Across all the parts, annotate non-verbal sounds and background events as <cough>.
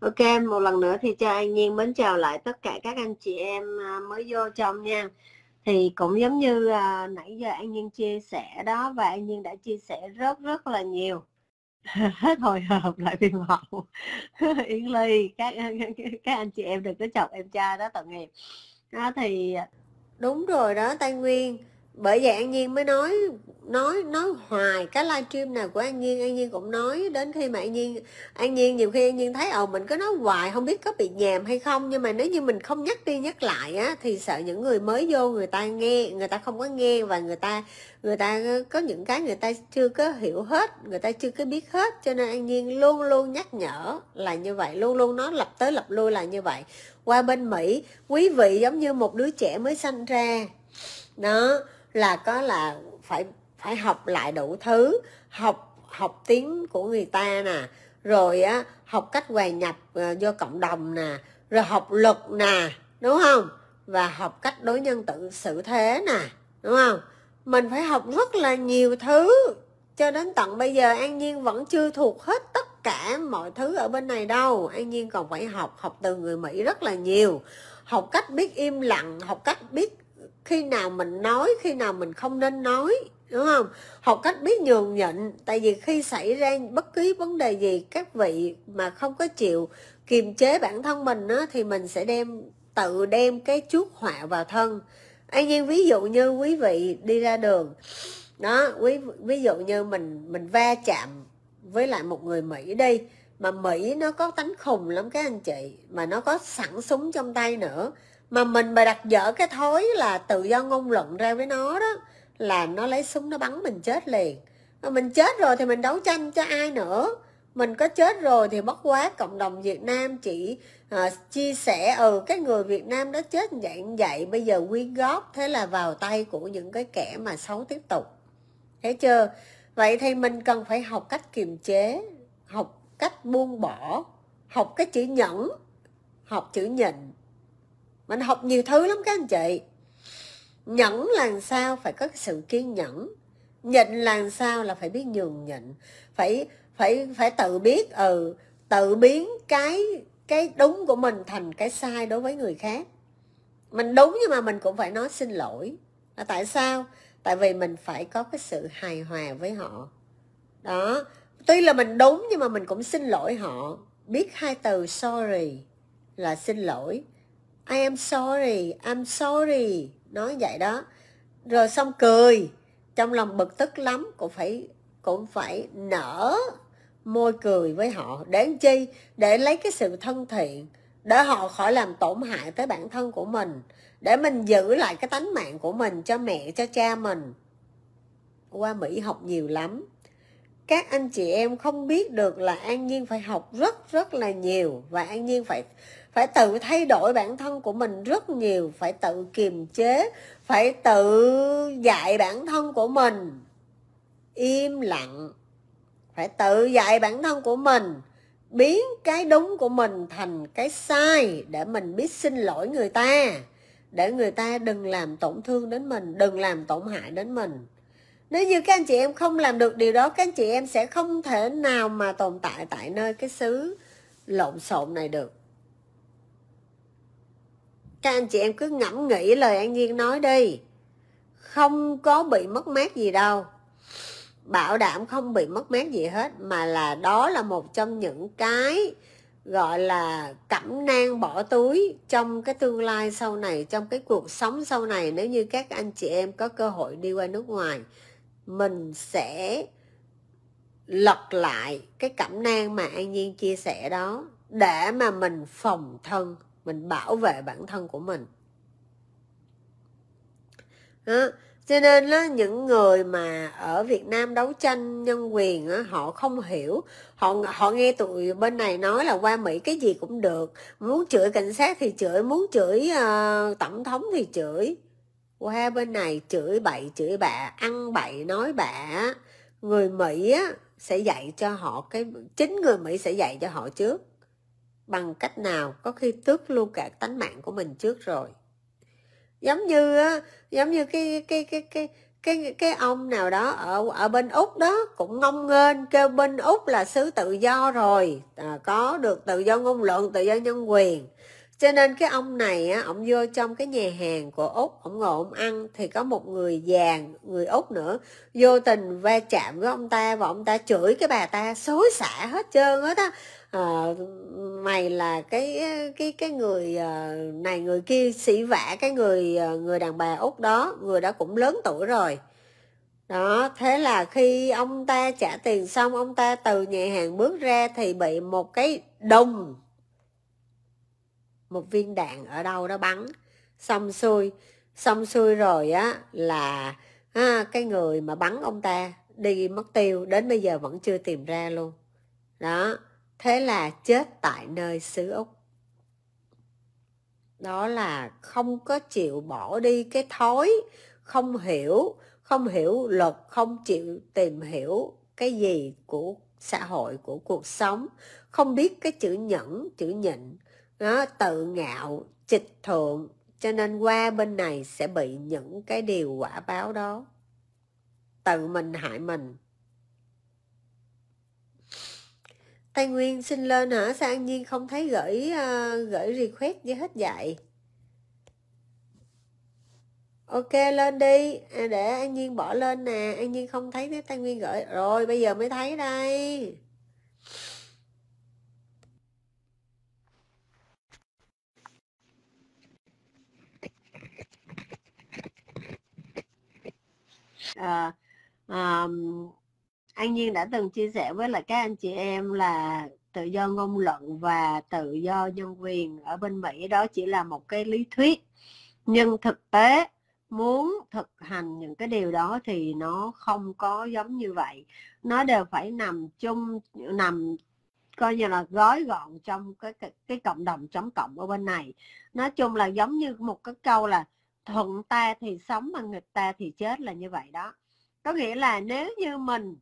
Ok, một lần nữa thì cho An Nhiên mến chào lại tất cả các anh chị em à, mới vô trong nha. Thì cũng giống như à, nãy giờ An Nhiên chia sẻ đó và An Nhiên đã chia sẻ rất rất là nhiều. <laughs> Hết hồi hộp lại phiên hậu. Yến Ly, các, <laughs> các anh chị em đừng có chọc em cha đó tội nghiệp. Đó thì à, đúng rồi đó Tây Nguyên bởi vậy an nhiên mới nói nói nói hoài cái livestream nào của an nhiên an nhiên cũng nói đến khi mà an nhiên an nhiên nhiều khi an nhiên thấy ồ mình cứ nói hoài không biết có bị nhàm hay không nhưng mà nếu như mình không nhắc đi nhắc lại á thì sợ những người mới vô người ta nghe người ta không có nghe và người ta người ta có những cái người ta chưa có hiểu hết người ta chưa có biết hết cho nên an nhiên luôn luôn nhắc nhở là như vậy luôn luôn nói lặp tới lặp lui là như vậy qua bên mỹ quý vị giống như một đứa trẻ mới sanh ra đó là có là phải phải học lại đủ thứ học học tiếng của người ta nè rồi á học cách hòa nhập uh, vô cộng đồng nè rồi học luật nè đúng không và học cách đối nhân tự xử thế nè đúng không mình phải học rất là nhiều thứ cho đến tận bây giờ an nhiên vẫn chưa thuộc hết tất cả mọi thứ ở bên này đâu an nhiên còn phải học học từ người mỹ rất là nhiều học cách biết im lặng học cách biết khi nào mình nói khi nào mình không nên nói đúng không học cách biết nhường nhịn tại vì khi xảy ra bất cứ vấn đề gì các vị mà không có chịu kiềm chế bản thân mình á, thì mình sẽ đem tự đem cái chuốc họa vào thân anh nhiên ví dụ như quý vị đi ra đường đó quý ví dụ như mình mình va chạm với lại một người mỹ đi mà mỹ nó có tánh khùng lắm các anh chị mà nó có sẵn súng trong tay nữa mà mình mà đặt dở cái thói là tự do ngôn luận ra với nó đó là nó lấy súng nó bắn mình chết liền mà mình chết rồi thì mình đấu tranh cho ai nữa mình có chết rồi thì bất quá cộng đồng Việt Nam chỉ uh, chia sẻ ừ cái người Việt Nam đó chết vậy vậy bây giờ quyên góp thế là vào tay của những cái kẻ mà xấu tiếp tục thấy chưa vậy thì mình cần phải học cách kiềm chế học cách buông bỏ học cái chữ nhẫn học chữ nhịn mình học nhiều thứ lắm các anh chị nhẫn làm sao phải có sự kiên nhẫn nhịn làm sao là phải biết nhường nhịn phải phải phải tự biết ừ tự biến cái cái đúng của mình thành cái sai đối với người khác mình đúng nhưng mà mình cũng phải nói xin lỗi là tại sao tại vì mình phải có cái sự hài hòa với họ đó tuy là mình đúng nhưng mà mình cũng xin lỗi họ biết hai từ sorry là xin lỗi I am sorry, I'm sorry. Nói vậy đó. Rồi xong cười. Trong lòng bực tức lắm. Cũng phải cũng phải nở môi cười với họ. Để chi? Để lấy cái sự thân thiện. Để họ khỏi làm tổn hại tới bản thân của mình. Để mình giữ lại cái tánh mạng của mình cho mẹ, cho cha mình. Qua Mỹ học nhiều lắm. Các anh chị em không biết được là An Nhiên phải học rất rất là nhiều. Và An Nhiên phải phải tự thay đổi bản thân của mình rất nhiều phải tự kiềm chế phải tự dạy bản thân của mình im lặng phải tự dạy bản thân của mình biến cái đúng của mình thành cái sai để mình biết xin lỗi người ta để người ta đừng làm tổn thương đến mình đừng làm tổn hại đến mình nếu như các anh chị em không làm được điều đó các anh chị em sẽ không thể nào mà tồn tại tại nơi cái xứ lộn xộn này được các anh chị em cứ ngẫm nghĩ lời an nhiên nói đi không có bị mất mát gì đâu bảo đảm không bị mất mát gì hết mà là đó là một trong những cái gọi là cẩm nang bỏ túi trong cái tương lai sau này trong cái cuộc sống sau này nếu như các anh chị em có cơ hội đi qua nước ngoài mình sẽ lật lại cái cẩm nang mà an nhiên chia sẻ đó để mà mình phòng thân mình bảo vệ bản thân của mình đó. cho nên đó, những người mà ở Việt Nam đấu tranh nhân quyền đó, họ không hiểu họ họ nghe tụi bên này nói là qua Mỹ cái gì cũng được muốn chửi cảnh sát thì chửi muốn chửi uh, tổng thống thì chửi qua bên này chửi bậy chửi bạ ăn bậy nói bạ người Mỹ á, sẽ dạy cho họ cái chính người Mỹ sẽ dạy cho họ trước bằng cách nào có khi tước luôn cả tánh mạng của mình trước rồi giống như giống như cái cái cái cái cái cái ông nào đó ở ở bên úc đó cũng ngông nghênh kêu bên úc là xứ tự do rồi à, có được tự do ngôn luận tự do nhân quyền cho nên cái ông này á ông vô trong cái nhà hàng của úc ông ngồi ông ăn thì có một người già người úc nữa vô tình va chạm với ông ta và ông ta chửi cái bà ta xối xả hết trơn hết á à, mày là cái cái cái người ờ, này người kia sĩ vả cái người ờ, người đàn bà út đó người đó cũng lớn tuổi rồi đó thế là khi ông ta trả tiền xong ông ta từ nhà hàng bước ra thì bị một cái đồng một viên đạn ở đâu đó bắn xong xuôi xong xuôi rồi á là à, cái người mà bắn ông ta đi mất tiêu đến bây giờ vẫn chưa tìm ra luôn đó thế là chết tại nơi xứ Úc. Đó là không có chịu bỏ đi cái thói, không hiểu, không hiểu luật, không chịu tìm hiểu cái gì của xã hội, của cuộc sống, không biết cái chữ nhẫn, chữ nhịn, nó tự ngạo, trịch thượng, cho nên qua bên này sẽ bị những cái điều quả báo đó. Tự mình hại mình, Tây Nguyên xin lên hả? Sao An Nhiên không thấy gửi ờ, gửi request với hết vậy? Ok lên đi à, Để An Nhiên bỏ lên nè An Nhiên không thấy nếu Tây Nguyên gửi Rồi bây giờ mới thấy đây à, um, An Nhiên đã từng chia sẻ với lại các anh chị em là tự do ngôn luận và tự do nhân quyền ở bên Mỹ đó chỉ là một cái lý thuyết nhưng thực tế muốn thực hành những cái điều đó thì nó không có giống như vậy nó đều phải nằm chung nằm coi như là gói gọn trong cái cái, cái cộng đồng chống cộng ở bên này nói chung là giống như một cái câu là thuận ta thì sống mà nghịch ta thì chết là như vậy đó có nghĩa là nếu như mình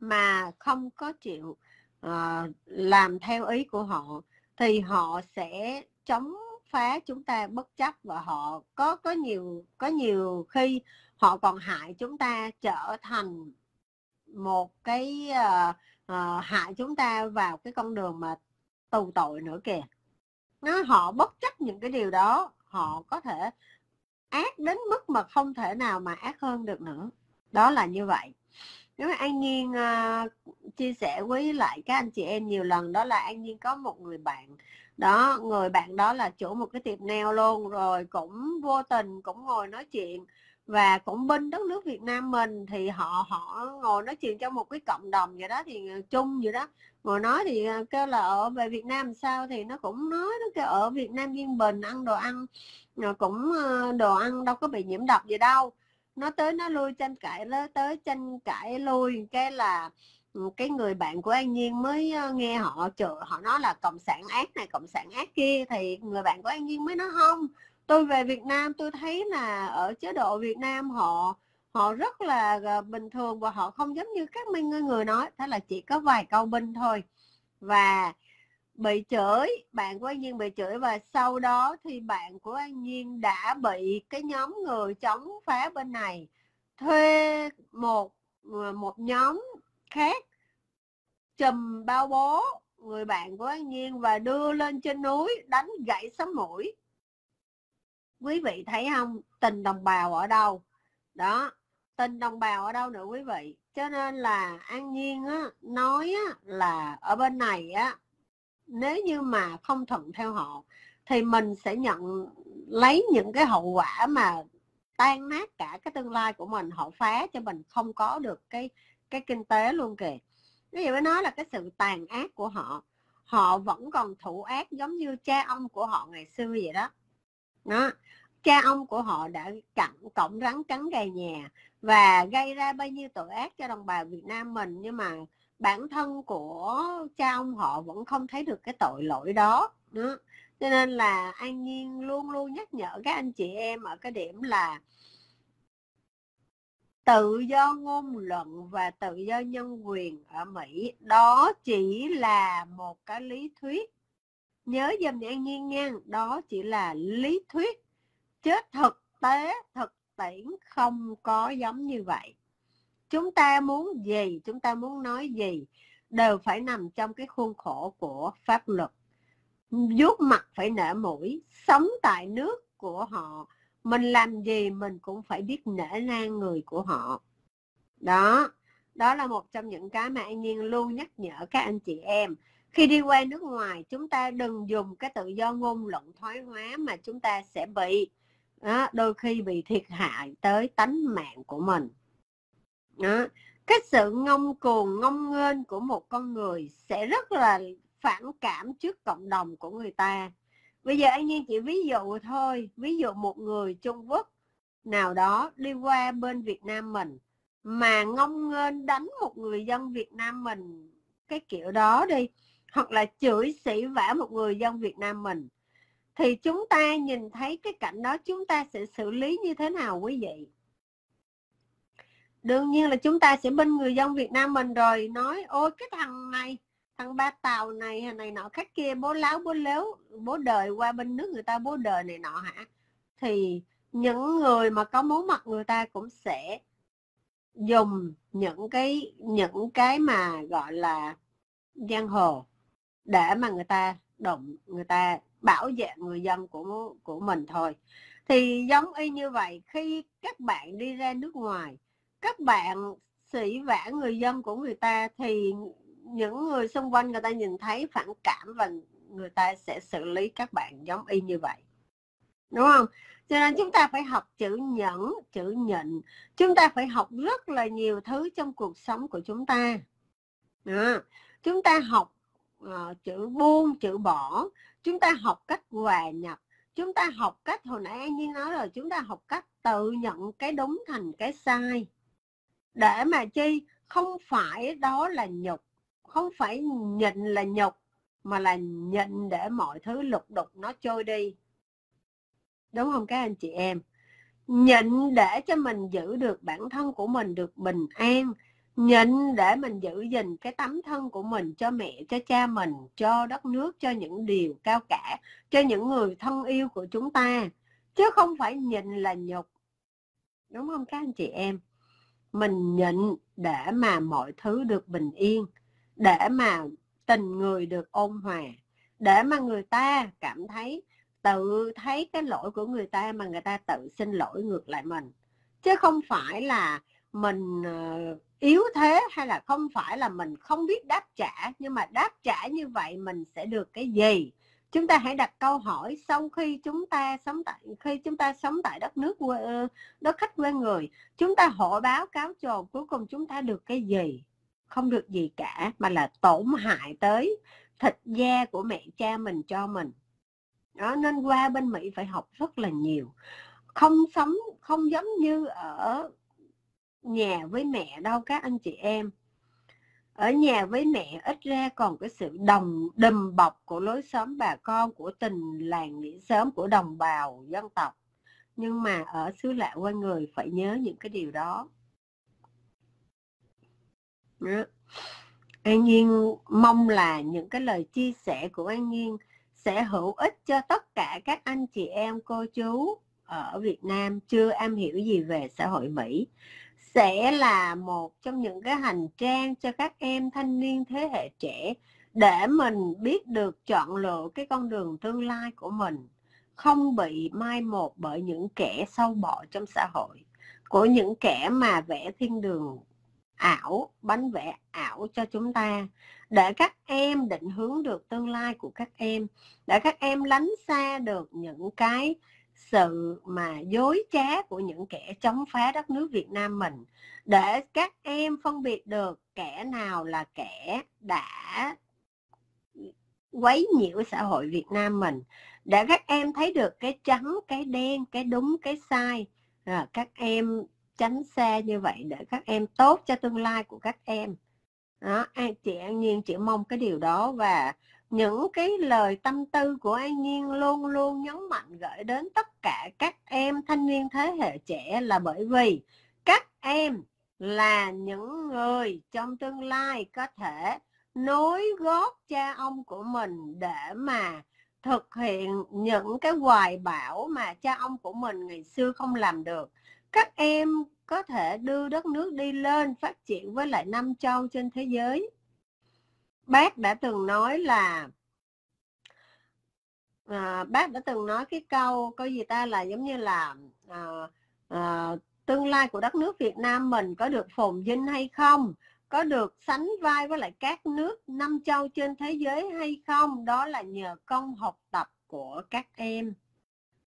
mà không có chịu uh, làm theo ý của họ thì họ sẽ chống phá chúng ta bất chấp và họ có có nhiều có nhiều khi họ còn hại chúng ta trở thành một cái uh, uh, hại chúng ta vào cái con đường mà tù tội nữa kìa nó họ bất chấp những cái điều đó họ có thể ác đến mức mà không thể nào mà ác hơn được nữa đó là như vậy nếu mà an nhiên uh, chia sẻ với lại các anh chị em nhiều lần đó là an nhiên có một người bạn đó người bạn đó là chủ một cái tiệm nail luôn rồi cũng vô tình cũng ngồi nói chuyện và cũng bên đất nước Việt Nam mình thì họ họ ngồi nói chuyện trong một cái cộng đồng vậy đó thì ờ, chung vậy đó ngồi nói thì ờ, kêu là ở về Việt Nam sao thì nó cũng nói nó kêu ở Việt Nam yên bình ăn đồ ăn cũng đồ ăn đâu có bị nhiễm độc gì đâu nó tới nó lui tranh cãi nó tới tranh cãi lui cái là ừ, cái người bạn của an nhiên mới ờ, nghe họ chửi họ nói là cộng sản ác này cộng sản ác kia thì người bạn của an nhiên mới nói không tôi về việt nam tôi thấy là ở chế độ việt nam họ họ rất là ờ, bình thường và họ không giống như các mấy người nói thế là chỉ có vài câu binh thôi và bị chửi bạn của An Nhiên bị chửi và sau đó thì bạn của An Nhiên đã bị cái nhóm người chống phá bên này thuê một ờ, một nhóm khác chùm bao bố người bạn của An Nhiên và đưa lên trên núi đánh gãy sấm mũi quý vị thấy không tình đồng bào ở đâu đó tình đồng bào ở đâu nữa quý vị cho nên là an nhiên á nói á, là ở bên này á nếu như mà không thuận theo họ thì mình sẽ nhận lấy những cái hậu quả mà tan nát cả cái tương lai của mình họ phá cho mình không có được cái cái kinh tế luôn kìa ví dụ mới nói là cái sự tàn ác của họ họ vẫn còn thủ ác giống như cha ông của họ ngày xưa vậy đó đó cha ông của họ đã cặn cổng rắn cắn gà nhà và gây ra bao nhiêu tội ác cho đồng bào Việt Nam mình nhưng mà bản thân của cha ông họ vẫn không thấy được cái tội lỗi đó, cho nên là an nhiên luôn luôn nhắc nhở các anh chị em ở cái điểm là tự do ngôn luận và tự do nhân quyền ở Mỹ đó chỉ là một cái lý thuyết nhớ dùm an nhiên nha đó chỉ là lý thuyết chứ thực tế thực tiễn không có giống như vậy chúng ta muốn gì chúng ta muốn nói gì đều phải nằm trong cái khuôn khổ của pháp luật vuốt mặt phải nể mũi sống tại nước của họ mình làm gì mình cũng phải biết nể nang người của họ đó đó là một trong những cái mà anh nhiên luôn nhắc nhở các anh chị em khi đi qua nước ngoài chúng ta đừng dùng cái tự do ngôn luận thoái hóa mà chúng ta sẽ bị đó, đôi khi bị thiệt hại tới tánh mạng của mình đó. cái sự ngông cuồng ngông nghênh của một con người sẽ rất là phản cảm trước cộng đồng của người ta bây giờ anh nhiên chỉ ví dụ thôi ví dụ một người trung quốc nào đó đi qua bên việt nam mình mà ngông nghênh đánh một người dân việt nam mình cái kiểu đó đi hoặc là chửi xỉ vả một người dân việt nam mình thì chúng ta nhìn thấy cái cảnh đó chúng ta sẽ xử lý như thế nào quý vị đương nhiên là chúng ta sẽ bên người dân Việt Nam mình rồi nói ôi cái thằng này thằng ba tàu này này nọ khác kia bố láo bố léo bố đời qua bên nước người ta bố đời này nọ hả thì những người mà có máu mặt người ta cũng sẽ dùng những cái những cái mà gọi là giang hồ để mà người ta động người ta bảo vệ người dân của của mình thôi thì giống y như vậy khi các bạn đi ra nước ngoài các bạn sĩ vả người dân của người ta thì những người xung quanh người ta nhìn thấy phản cảm và người ta sẽ xử lý các bạn giống y như vậy đúng không cho nên chúng ta phải học chữ nhẫn chữ nhịn chúng ta phải học rất là nhiều thứ trong cuộc sống của chúng ta à, chúng ta học uh, chữ buông chữ bỏ chúng ta học cách hòa nhập chúng ta học cách hồi nãy anh như nói rồi chúng ta học cách tự nhận cái đúng thành cái sai để mà chi không phải đó là nhục không phải nhịn là nhục mà là nhịn để mọi thứ lục đục nó trôi đi đúng không các anh chị em nhịn để cho mình giữ được bản thân của mình được bình an nhịn để mình giữ gìn cái tấm thân của mình cho mẹ cho cha mình cho đất nước cho những điều cao cả cho những người thân yêu của chúng ta chứ không phải nhịn là nhục đúng không các anh chị em mình nhịn để mà mọi thứ được bình yên, để mà tình người được ôn hòa, để mà người ta cảm thấy tự thấy cái lỗi của người ta mà người ta tự xin lỗi ngược lại mình. Chứ không phải là mình ờ, yếu thế hay là không phải là mình không biết đáp trả nhưng mà đáp trả như vậy mình sẽ được cái gì chúng ta hãy đặt câu hỏi sau khi chúng ta sống tại khi chúng ta sống tại đất nước quê, đất khách quê người chúng ta hộ báo cáo trồn cuối cùng chúng ta được cái gì không được gì cả mà là tổn hại tới thịt da của mẹ cha mình cho mình đó nên qua bên mỹ phải học rất là nhiều không sống không giống như ở nhà với mẹ đâu các anh chị em ở nhà với mẹ ít ra còn cái sự đồng đùm bọc của lối xóm bà con của tình làng nghĩa xóm của đồng bào dân tộc nhưng mà ở xứ lạ quê người phải nhớ những cái điều đó, đó. an nhiên mong là những cái lời chia sẻ của an nhiên sẽ hữu ích cho tất cả các anh chị em cô chú ở việt nam chưa am hiểu gì về xã hội mỹ sẽ là một trong những cái hành trang cho các em thanh niên thế hệ trẻ để mình biết được chọn lựa cái con đường tương lai của mình không bị mai một bởi những kẻ sâu bọ trong xã hội của những kẻ mà vẽ thiên đường ảo bánh vẽ ảo cho chúng ta để các em định hướng được tương lai của các em để các em lánh xa được những cái sự mà dối trá của những kẻ chống phá đất nước Việt Nam mình để các em phân biệt được kẻ nào là kẻ đã quấy nhiễu xã hội Việt Nam mình để các em thấy được cái trắng, cái đen, cái đúng, cái sai à, các em tránh xa như vậy để các em tốt cho tương lai của các em đó, chị An Nhiên chỉ mong cái điều đó và những cái lời tâm tư của An Nhiên luôn luôn nhấn mạnh gửi đến tất cả các em thanh niên thế hệ trẻ là bởi vì các em là những người trong tương lai có thể nối gót cha ông của mình để mà thực hiện những cái hoài bão mà cha ông của mình ngày xưa không làm được. Các em có thể đưa đất nước đi lên phát triển với lại năm châu trên thế giới bác đã từng nói là à, bác đã từng nói cái câu có gì ta là giống như là à, à, tương lai của đất nước Việt Nam mình có được phồn vinh hay không có được sánh vai với lại các nước năm châu trên thế giới hay không đó là nhờ công học tập của các em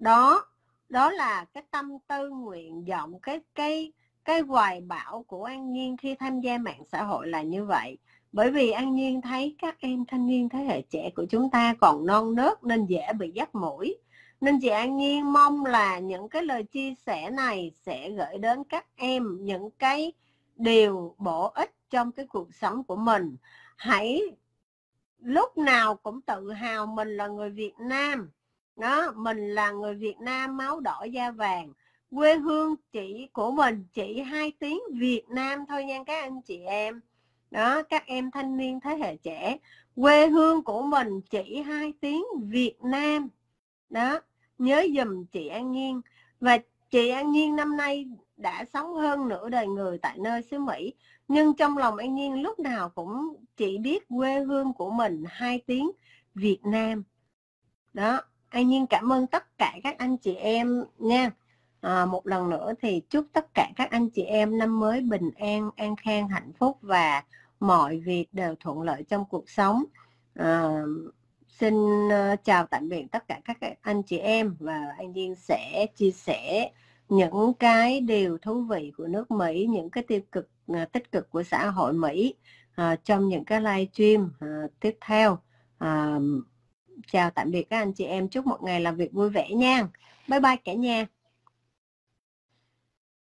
đó đó là cái tâm tư nguyện vọng cái cái cái hoài bão của an nhiên khi tham gia mạng xã hội là như vậy bởi vì An Nhiên thấy các em thanh niên thế hệ trẻ của chúng ta còn non nớt nên dễ bị dắt mũi. Nên chị An Nhiên mong là những cái lời chia sẻ này sẽ gửi đến các em những cái điều bổ ích trong cái cuộc sống của mình. Hãy lúc nào cũng tự hào mình là người Việt Nam. Đó, mình là người Việt Nam máu đỏ da vàng. Quê hương chỉ của mình chỉ hai tiếng Việt Nam thôi nha các anh chị em đó các em thanh niên thế hệ trẻ quê hương của mình chỉ hai tiếng Việt Nam đó nhớ dùm chị An Nhiên và chị An Nhiên năm nay đã sống hơn nửa đời người tại nơi xứ Mỹ nhưng trong lòng An Nhiên lúc nào cũng chỉ biết quê hương của mình hai tiếng Việt Nam đó An Nhiên cảm ơn tất cả các anh chị em nha à, một lần nữa thì chúc tất cả các anh chị em năm mới bình an an khang hạnh phúc và mọi việc đều thuận lợi trong cuộc sống. À, xin ờ, chào tạm biệt tất cả các anh chị em và anh Duyên sẽ chia sẻ những cái điều thú vị của nước Mỹ, những cái tiêu cực ờ, tích cực của xã hội Mỹ à, trong những cái live stream à, tiếp theo. À, chào tạm biệt các anh chị em, chúc một ngày làm việc vui vẻ nha. Bye bye cả nhà.